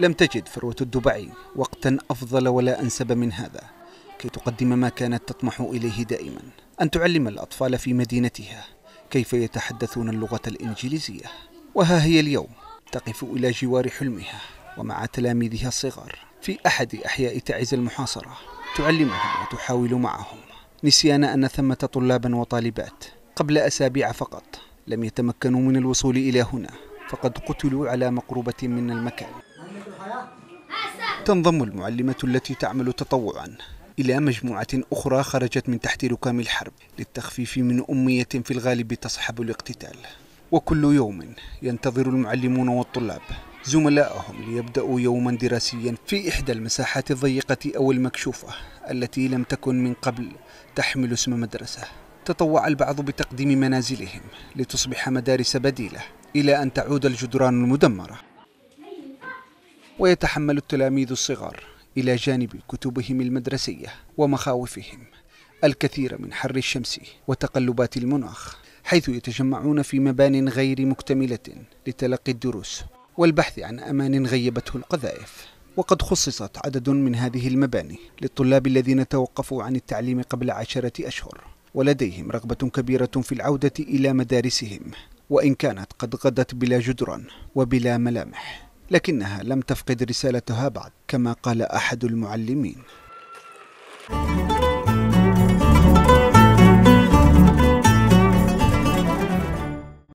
لم تجد فروة الدبعي وقتا أفضل ولا أنسب من هذا كي تقدم ما كانت تطمح إليه دائما أن تعلم الأطفال في مدينتها كيف يتحدثون اللغة الإنجليزية وها هي اليوم تقف إلى جوار حلمها ومع تلاميذها الصغار في أحد أحياء تعز المحاصرة تعلمهم وتحاول معهم نسيان أن ثمة طلابا وطالبات قبل أسابيع فقط لم يتمكنوا من الوصول إلى هنا فقد قتلوا على مقربة من المكان تنضم المعلمة التي تعمل تطوعا إلى مجموعة أخرى خرجت من تحت ركام الحرب للتخفيف من أمية في الغالب تصحب الاقتتال وكل يوم ينتظر المعلمون والطلاب زملائهم ليبدأوا يوما دراسيا في إحدى المساحات الضيقة أو المكشوفة التي لم تكن من قبل تحمل اسم مدرسة تطوع البعض بتقديم منازلهم لتصبح مدارس بديلة إلى أن تعود الجدران المدمرة ويتحمل التلاميذ الصغار إلى جانب كتبهم المدرسية ومخاوفهم الكثير من حر الشمس وتقلبات المناخ حيث يتجمعون في مبان غير مكتملة لتلقي الدروس والبحث عن أمان غيبته القذائف وقد خصصت عدد من هذه المباني للطلاب الذين توقفوا عن التعليم قبل عشرة أشهر ولديهم رغبة كبيرة في العودة إلى مدارسهم وإن كانت قد غدت بلا جدران وبلا ملامح لكنها لم تفقد رسالتها بعد كما قال أحد المعلمين